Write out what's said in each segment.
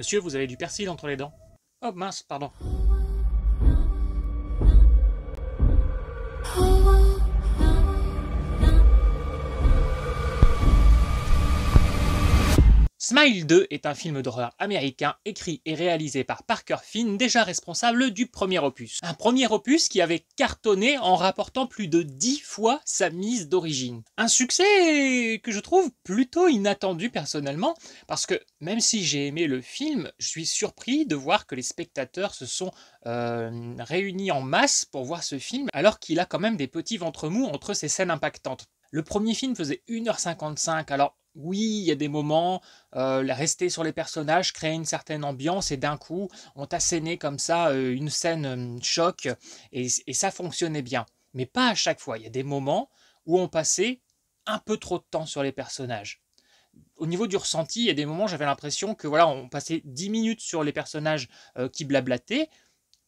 Monsieur, vous avez du persil entre les dents. Oh mince, pardon. Smile 2 est un film d'horreur américain écrit et réalisé par Parker Finn, déjà responsable du premier opus. Un premier opus qui avait cartonné en rapportant plus de 10 fois sa mise d'origine. Un succès que je trouve plutôt inattendu personnellement, parce que même si j'ai aimé le film, je suis surpris de voir que les spectateurs se sont euh, réunis en masse pour voir ce film, alors qu'il a quand même des petits ventre mous entre ses scènes impactantes. Le premier film faisait 1h55, alors oui, il y a des moments, euh, rester sur les personnages, créer une certaine ambiance, et d'un coup, on t'a comme ça euh, une scène choc, et, ça fonctionnait bien. Mais pas à chaque fois. Il y a des moments où on passait un peu trop de temps sur les personnages. Au niveau du ressenti, il y a des moments, j'avais l'impression que voilà, on passait 10 minutes sur les personnages euh, qui blablataient,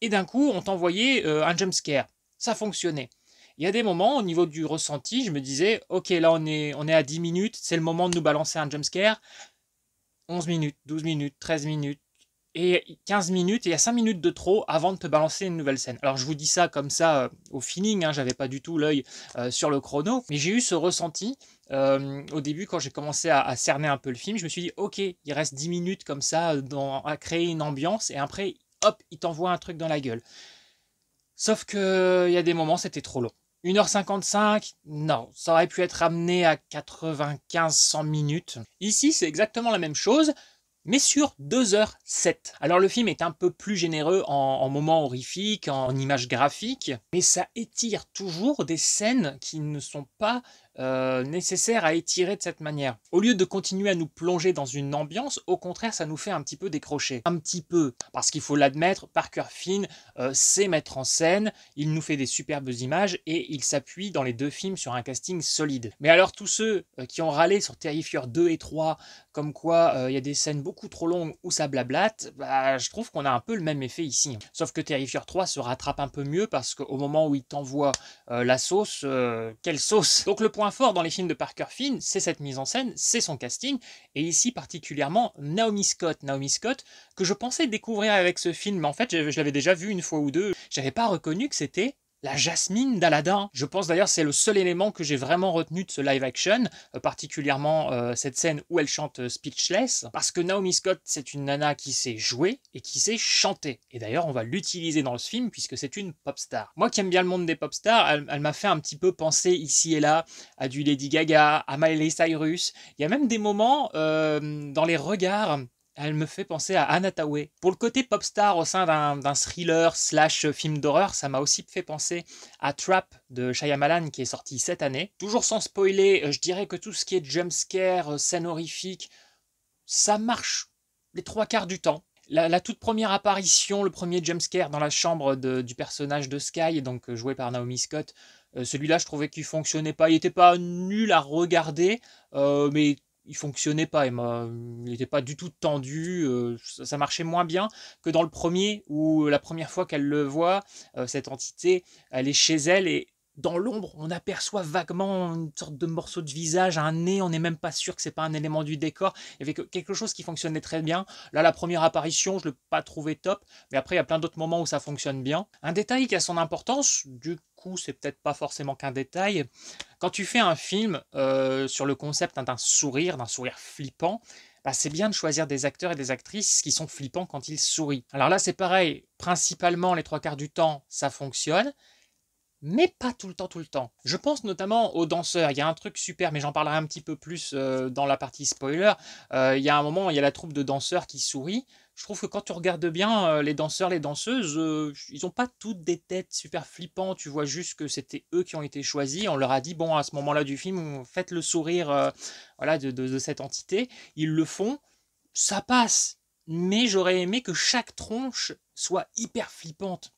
et d'un coup, on t'envoyait un jumpscare. Ça fonctionnait il y a des moments au niveau du ressenti, je me disais, ok, là on est, on est à 10 minutes, c'est le moment de nous balancer un scare, 11 minutes, 12 minutes, 13 minutes, et 15 minutes, et il y a 5 minutes de trop avant de te balancer une nouvelle scène. Alors je vous dis ça comme ça euh, au feeling, je hein, j'avais pas du tout l'œil euh, sur le chrono, mais j'ai eu ce ressenti euh, au début quand j'ai commencé à, cerner un peu le film, je me suis dit ok, il reste 10 minutes comme ça dans, à créer une ambiance, et après, hop, il t'envoie un truc dans la gueule. Sauf que y a des moments, c'était trop long. 1h55, non, ça aurait pu être amené à 95-100 minutes. Ici, c'est exactement la même chose, mais sur 2h07. Alors le film est un peu plus généreux en, moments horrifiques, en images graphiques, mais ça étire toujours des scènes qui ne sont pas euh, nécessaire à étirer de cette manière. Au lieu de continuer à nous plonger dans une ambiance, au contraire, ça nous fait un petit peu décrocher. Un petit peu, parce qu'il faut l'admettre, Parker Finn euh, sait mettre en scène, il nous fait des superbes images et il s'appuie dans les deux films sur un casting solide. Mais alors tous ceux euh, qui ont râlé sur Terrifier 2 et 3, comme quoi euh, il y a des scènes beaucoup trop longues où ça blablate, bah, je trouve qu'on a un peu le même effet ici. Sauf que Terrifier 3 se rattrape un peu mieux parce qu'au moment où il t'envoie la sauce, quelle sauce Donc le point fort dans les films de Parker Finn, c'est cette mise en scène, c'est son casting, et ici particulièrement Naomi Scott. Naomi Scott, que je pensais découvrir avec ce film, mais en fait je, je l'avais déjà vu une fois ou deux. J'avais pas reconnu que c'était la jasmine d'Aladin. Je pense d'ailleurs c'est le seul élément que j'ai vraiment retenu de ce live action, euh, particulièrement euh, cette scène où elle chante euh, Speechless, parce que Naomi Scott c'est une nana qui sait jouer et qui sait chanter. Et d'ailleurs on va l'utiliser dans ce film puisque c'est une pop star. Moi qui aime bien le monde des pop stars, elle, m'a fait un petit peu penser ici et là à du Lady Gaga, à Miley Cyrus. Il y a même des moments dans les regards elle me fait penser à Anna Pour le côté pop star au sein d'un thriller slash film d'horreur, ça m'a aussi fait penser à Trap de Shyamalan qui est sorti cette année. Toujours sans spoiler, je dirais que tout ce qui est jumpscare, scène horrifique, ça marche les trois quarts du temps. La, toute première apparition, le premier jumpscare dans la chambre du personnage de Sky, donc euh, joué par Naomi Scott, euh, celui-là je trouvais qu'il fonctionnait pas. Il n'était pas nul à regarder, euh, mais il fonctionnait pas. Il n'était pas du tout tendu. Euh, ça, marchait moins bien que dans le premier, où la première fois qu'elle le voit, euh, cette entité, elle est chez elle et dans l'ombre, on aperçoit vaguement une sorte de morceau de visage, un nez, on n'est même pas sûr que ce n'est pas un élément du décor. Il y avait quelque chose qui fonctionnait très bien. Là, la première apparition, je ne l'ai pas trouvé top, mais après, il y a plein d'autres moments où ça fonctionne bien. Un détail qui a son importance, du coup, c'est peut-être pas forcément qu'un détail. Quand tu fais un film euh, sur le concept d'un sourire, d'un sourire flippant, bah, c'est bien de choisir des acteurs et des actrices qui sont flippants quand ils sourient. Alors là, c'est pareil, principalement les trois quarts du temps, ça fonctionne mais pas tout le temps, tout le temps. Je pense notamment aux danseurs. Il y a un truc super, mais j'en parlerai un petit peu plus euh, dans la partie spoiler. Euh, il y a un moment, il y a la troupe de danseurs qui sourit. Je trouve que quand tu regardes bien euh, les danseurs, les danseuses, ils n'ont pas toutes des têtes super flippantes. Tu vois juste que c'était eux qui ont été choisis. On leur a dit, bon, à ce moment-là du film, faites le sourire voilà, de cette entité. Ils le font. Ça passe. Mais j'aurais aimé que chaque tronche soit hyper flippante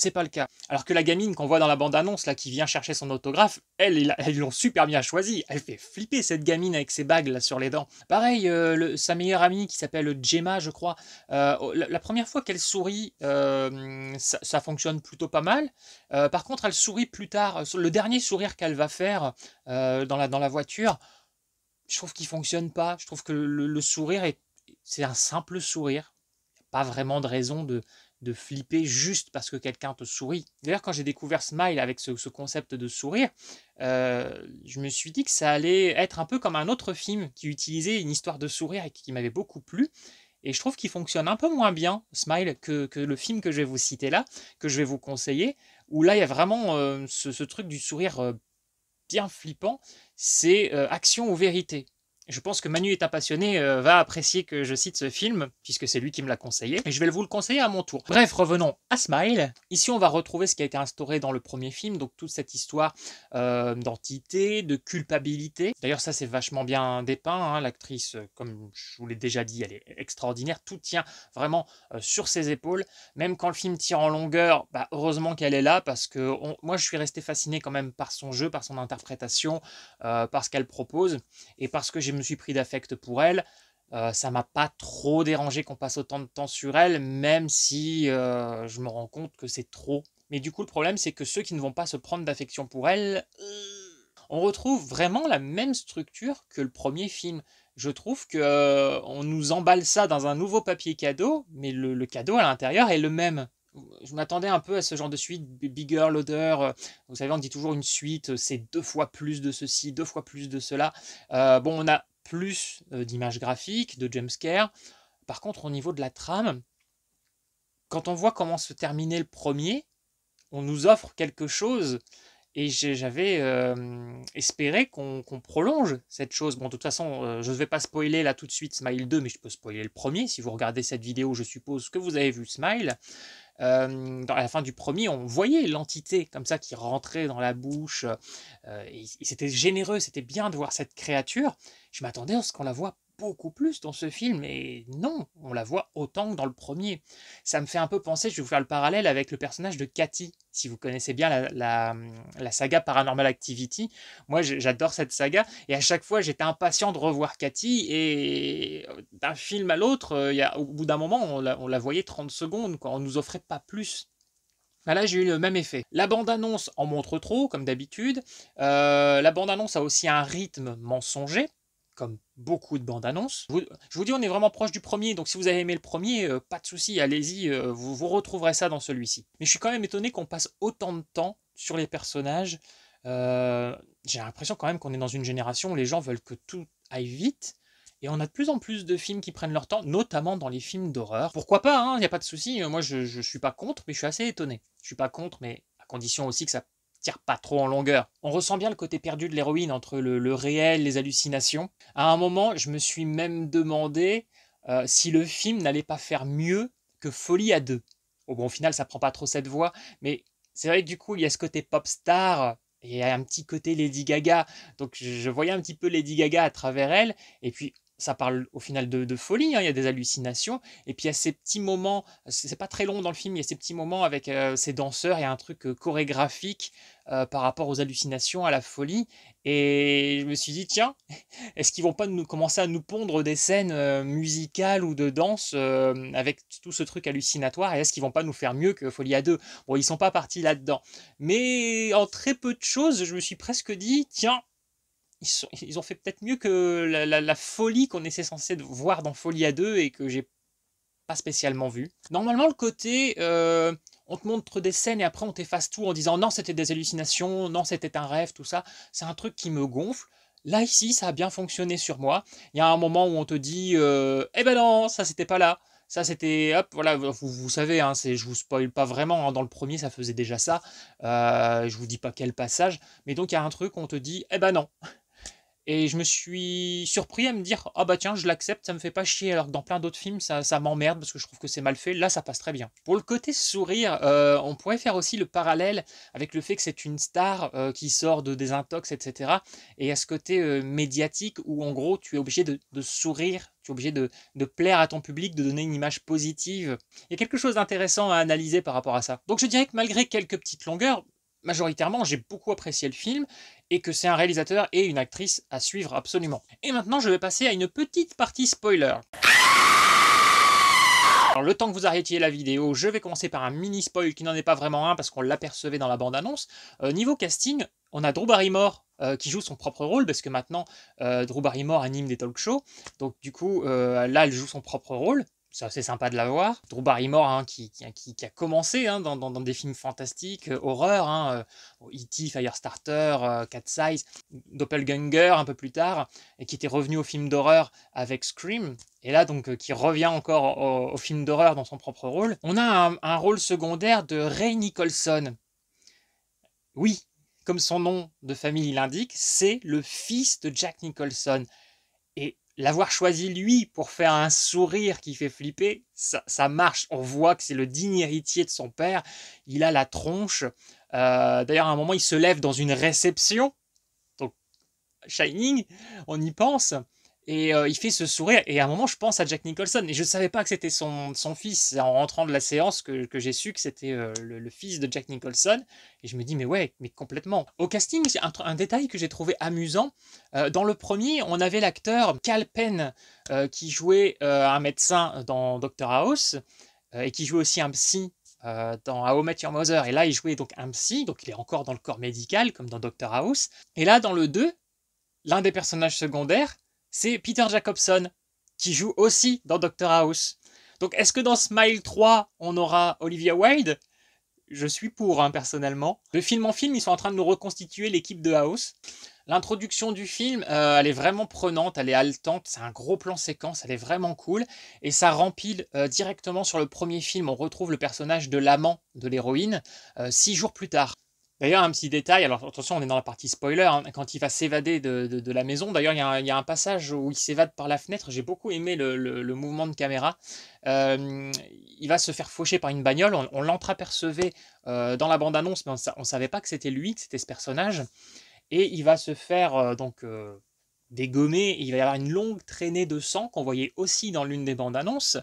c'est pas le cas. Alors que la gamine qu'on voit dans la bande-annonce, là, qui vient chercher son autographe, elle, elles l'ont super bien choisi. Elle fait flipper cette gamine avec ses bagues, là, sur les dents. Pareil, euh, sa meilleure amie, qui s'appelle Gemma, je crois, euh, oh, la, première fois qu'elle sourit, euh, ça, fonctionne plutôt pas mal. par contre, elle sourit plus tard. Le dernier sourire qu'elle va faire dans, la, dans la voiture, je trouve qu'il fonctionne pas. Je trouve que le, sourire est... C'est un simple sourire. Pas vraiment de raison de, de flipper juste parce que quelqu'un te sourit. D'ailleurs, quand j'ai découvert Smile avec ce, concept de sourire, euh, je me suis dit que ça allait être un peu comme un autre film qui utilisait une histoire de sourire et qui, m'avait beaucoup plu. Et je trouve qu'il fonctionne un peu moins bien, Smile, que, le film que je vais vous citer là, que je vais vous conseiller, où là, il y a vraiment euh, ce, truc du sourire euh, bien flippant, c'est action ou vérité je pense que Manu est un passionné, euh, va apprécier que je cite ce film, puisque c'est lui qui me l'a conseillé, et je vais vous le conseiller à mon tour. Bref, revenons à Smile. Ici, on va retrouver ce qui a été instauré dans le premier film, donc toute cette histoire euh, d'entité, de culpabilité. D'ailleurs, ça, c'est vachement bien dépeint. Hein. L'actrice, euh, comme je vous l'ai déjà dit, elle est extraordinaire. Tout tient vraiment sur ses épaules. Même quand le film tire en longueur, bah, heureusement qu'elle est là, parce que moi, je suis resté fasciné quand même par son jeu, par son interprétation, par ce qu'elle propose, et parce que j'ai suis pris d'affect pour elle. Euh, ça m'a pas trop dérangé qu'on passe autant de temps sur elle, même si euh, je me rends compte que c'est trop. Mais du coup, le problème, c'est que ceux qui ne vont pas se prendre d'affection pour elle, euh, on retrouve vraiment la même structure que le premier film. Je trouve que on nous emballe ça dans un nouveau papier cadeau, mais le cadeau à l'intérieur est le même je m'attendais un peu à ce genre de suite, bigger, loader. Euh, vous savez, on dit toujours une suite, euh, c'est deux fois plus de ceci, deux fois plus de cela. Euh, bon, on a plus d'images graphiques, de jumpscares. Par contre, au niveau de la trame, quand on voit comment se terminait le premier, on nous offre quelque chose. Et j'avais espéré qu'on prolonge cette chose. Bon, de toute façon, je ne vais pas spoiler là tout de suite Smile 2, mais je peux spoiler le premier. Si vous regardez cette vidéo, je suppose que vous avez vu Smile. Euh, dans la fin du premier, on voyait l'entité comme ça qui rentrait dans la bouche. Euh, c'était généreux, c'était bien de voir cette créature. Je m'attendais à ce qu'on la voit beaucoup plus dans ce film, et non, on la voit autant que dans le premier. Ça me fait un peu penser, je vais vous faire le parallèle avec le personnage de Cathy, si vous connaissez bien la, saga Paranormal Activity. Moi, j'adore cette saga, et à chaque fois, j'étais impatient de revoir Cathy, et d'un film à l'autre, euh, au bout d'un moment, on la, voyait 30 secondes, quoi. on nous offrait pas plus. Ah, là, j'ai eu le même effet. La bande-annonce en montre trop, comme d'habitude. Euh, la bande-annonce a aussi un rythme mensonger beaucoup de bandes annonces. Je vous, dis, on est vraiment proche du premier, donc si vous avez aimé le premier, euh, pas de souci, allez-y, euh, vous, vous retrouverez ça dans celui-ci. Mais je suis quand même étonné qu'on passe autant de temps sur les personnages. Euh, j'ai l'impression quand même qu'on est dans une génération où les gens veulent que tout aille vite. Et on a de plus en plus de films qui prennent leur temps, notamment dans les films d'horreur. Pourquoi pas, il hein, n'y a pas de souci, moi je suis pas contre, mais je suis assez étonné. Je suis pas contre, mais à condition aussi que ça tire pas trop en longueur. On ressent bien le côté perdu de l'héroïne entre le, réel, les hallucinations. À un moment, je me suis même demandé euh, si le film n'allait pas faire mieux que Folie à deux. au bon, final, ça prend pas trop cette voie, mais c'est vrai que du coup, il y a ce côté pop star et un petit côté Lady Gaga. Donc, je, je voyais un petit peu Lady Gaga à travers elle. Et puis, ça parle au final de, folie, hein, il y a des hallucinations, et puis il y a ces petits moments, c'est pas très long dans le film, il y a ces petits moments avec euh, ces danseurs, il y a un truc euh, chorégraphique euh, par rapport aux hallucinations, à la folie, et je me suis dit, tiens, est-ce qu'ils vont pas nous commencer à nous pondre des scènes musicales ou de danse avec tout ce truc hallucinatoire, et est-ce qu'ils vont pas nous faire mieux que Folie à deux Bon, ils sont pas partis là-dedans, mais en très peu de choses, je me suis presque dit, tiens, ils, ont fait peut-être mieux que la, folie qu'on était censé voir dans Folie à 2 et que j'ai pas spécialement vu. Normalement, le côté euh, on te montre des scènes et après on t'efface tout en disant non, c'était des hallucinations, non, c'était un rêve, tout ça, c'est un truc qui me gonfle. Là, ici, ça a bien fonctionné sur moi. Il y a un moment où on te dit euh, eh ben non, ça c'était pas là. Ça, c'était, hop, voilà, vous, vous savez, hein, je vous spoil pas vraiment, hein. dans le premier, ça faisait déjà ça, euh, je vous dis pas quel passage, mais donc il y a un truc, on te dit, eh ben non, et je me suis surpris à me dire Ah bah tiens, je l'accepte, ça me fait pas chier. Alors que dans plein d'autres films, ça, ça m'emmerde parce que je trouve que c'est mal fait. Là, ça passe très bien. Pour le côté sourire, euh, on pourrait faire aussi le parallèle avec le fait que c'est une star euh, qui sort de désintox, etc. Et à ce côté euh, médiatique où en gros, tu es obligé de, sourire tu es obligé de, de, plaire à ton public, de donner une image positive. Il y a quelque chose d'intéressant à analyser par rapport à ça. Donc je dirais que malgré quelques petites longueurs, majoritairement, j'ai beaucoup apprécié le film et que c'est un réalisateur et une actrice à suivre absolument. Et maintenant, je vais passer à une petite partie spoiler. Alors, le temps que vous arrêtiez la vidéo, je vais commencer par un mini spoil qui n'en est pas vraiment un parce qu'on l'apercevait dans la bande-annonce. Euh, niveau casting, on a Drew Barrymore euh, qui joue son propre rôle parce que maintenant euh, Drew Barrymore anime des talk shows. Donc, du coup, là, elle joue son propre rôle c'est assez sympa de la voir. Drew Barrymore, hein, qui, a commencé hein, dans, des films fantastiques, euh, horreur, hein, E.T., euh, e Firestarter, euh, Cat Size, Doppelganger un peu plus tard, et qui était revenu au film d'horreur avec Scream, et là donc qui revient encore au, film d'horreur dans son propre rôle. On a un rôle secondaire de Ray Nicholson. Oui, comme son nom de famille l'indique, c'est le fils de Jack Nicholson l'avoir choisi lui pour faire un sourire qui fait flipper, ça, marche. On voit que c'est le digne héritier de son père. Il a la tronche. Euh, d'ailleurs, à un moment, il se lève dans une réception. Donc, Shining, on y pense. Et euh, il fait ce sourire. Et à un moment, je pense à Jack Nicholson. Et je ne savais pas que c'était son, son fils. en rentrant de la séance que, que j'ai su que c'était euh, le, fils de Jack Nicholson. Et je me dis, mais ouais, mais complètement. Au casting, un, un détail que j'ai trouvé amusant. Euh, dans le premier, on avait l'acteur Cal Penn qui jouait un médecin dans Doctor House et qui jouait aussi un psy dans How I Your Mother. Et là, il jouait donc un psy, donc il est encore dans le corps médical, comme dans Doctor House. Et là, dans le 2, l'un des personnages secondaires, c'est Peter Jacobson, qui joue aussi dans Doctor House. Donc est-ce que dans Smile 3, on aura Olivia Wade Je suis pour, hein, personnellement. De film en film, ils sont en train de nous reconstituer l'équipe de House. L'introduction du film, euh, elle est vraiment prenante, elle est haletante, c'est un gros plan séquence, elle est vraiment cool, et ça rempile euh, directement sur le premier film, on retrouve le personnage de l'amant de l'héroïne euh, six jours plus tard. D'ailleurs, un petit détail, alors attention, on est dans la partie spoiler, hein, quand il va s'évader de, la maison, d'ailleurs, il y, a un passage où il s'évade par la fenêtre, j'ai beaucoup aimé le, mouvement de caméra. Euh, il va se faire faucher par une bagnole, on, on euh, dans la bande-annonce, mais on ne savait pas que c'était lui, que c'était ce personnage, et il va se faire euh, donc dégommé, il va y avoir une longue traînée de sang qu'on voyait aussi dans l'une des bandes annonces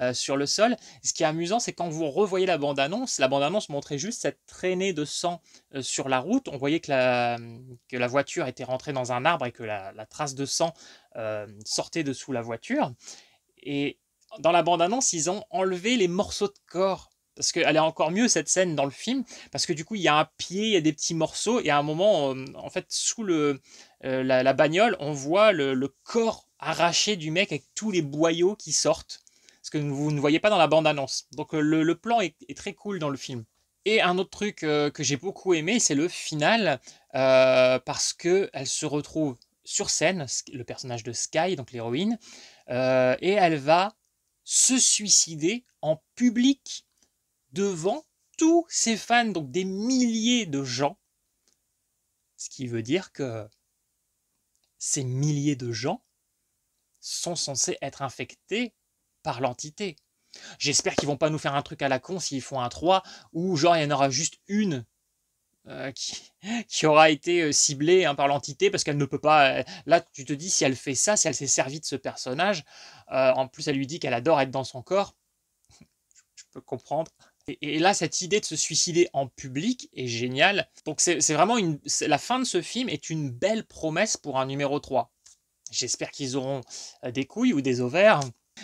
euh, sur le sol. Ce qui est amusant, c'est quand vous revoyez la bande annonce, la bande annonce montrait juste cette traînée de sang euh, sur la route. On voyait que la, que la voiture était rentrée dans un arbre et que la, trace de sang euh, sortait de sous la voiture. Et dans la bande annonce, ils ont enlevé les morceaux de corps parce qu'elle est encore mieux cette scène dans le film, parce que du coup il y a un pied, il y a des petits morceaux, et à un moment, euh, en fait, sous le, euh, la, bagnole, on voit le, corps arraché du mec avec tous les boyaux qui sortent, ce que vous ne voyez pas dans la bande-annonce. Donc euh, le, plan est, très cool dans le film. Et un autre truc que j'ai beaucoup aimé, c'est le final, parce que elle se retrouve sur scène, le personnage de Sky, donc l'héroïne, et elle va se suicider en public devant tous ses fans, donc des milliers de gens. Ce qui veut dire que ces milliers de gens sont censés être infectés par l'entité. J'espère qu'ils vont pas nous faire un truc à la con s'ils font un 3 ou genre il y en aura juste une euh, qui, aura été euh, ciblée hein, par l'entité parce qu'elle ne peut pas. Euh, là, tu te dis si elle fait ça, si elle s'est servie de ce personnage, en plus elle lui dit qu'elle adore être dans son corps. Je peux comprendre. Et, là, cette idée de se suicider en public est géniale. Donc c'est vraiment une... La fin de ce film est une belle promesse pour un numéro 3. J'espère qu'ils auront euh, des couilles ou des ovaires.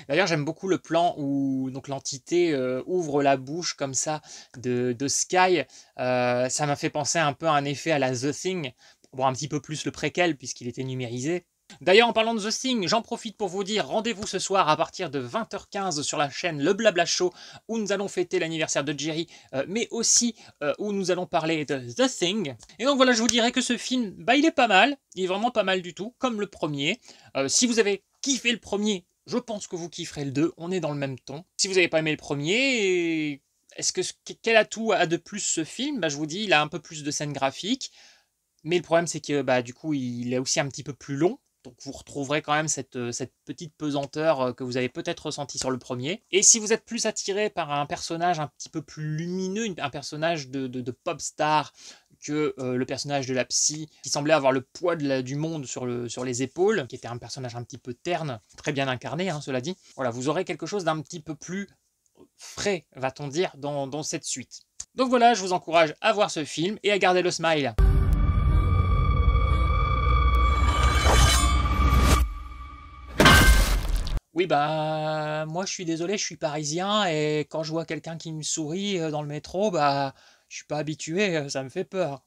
D'ailleurs, j'aime beaucoup le plan où donc l'entité euh, ouvre la bouche comme ça de, Sky. Euh, ça m'a fait penser un peu à un effet à la The Thing, bon, un petit peu plus le préquel puisqu'il était numérisé. D'ailleurs, en parlant de The Thing, j'en profite pour vous dire rendez-vous ce soir à partir de 20h15 sur la chaîne Le Blabla Show, où nous allons fêter l'anniversaire de Jerry, euh, mais aussi euh, où nous allons parler de The Thing. Et donc voilà, je vous dirais que ce film, bah, il est pas mal, il est vraiment pas mal du tout, comme le premier. Euh, si vous avez kiffé le premier, je pense que vous kifferez le deux. on est dans le même ton. Si vous n'avez pas aimé le premier, est-ce que quel atout a de plus ce film bah, Je vous dis, il a un peu plus de scènes graphiques. Mais le problème, c'est que bah, du coup, il est aussi un petit peu plus long. Donc vous retrouverez quand même cette, euh, petite pesanteur euh, que vous avez peut-être ressentie sur le premier. Et si vous êtes plus attiré par un personnage un petit peu plus lumineux, un personnage de, pop star, que euh, le personnage de la psy, qui semblait avoir le poids du monde sur, les épaules, qui était un personnage un petit peu terne, très bien incarné, hein, cela dit. Voilà, vous aurez quelque chose d'un petit peu plus frais, va-t-on dire, dans cette suite. Donc voilà, je vous encourage à voir ce film et à garder le smile. Oui, bah, moi, je suis désolé, je suis parisien et quand je vois quelqu'un qui me sourit euh, dans le métro, bah, je suis pas habitué, euh, ça me fait peur.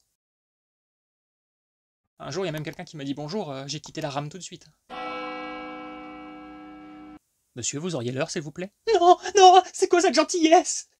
Un jour, il y a même quelqu'un qui m'a dit bonjour, euh, j'ai quitté la rame tout de suite. Monsieur, vous auriez l'heure, s'il vous plaît Non, non, c'est quoi cette gentillesse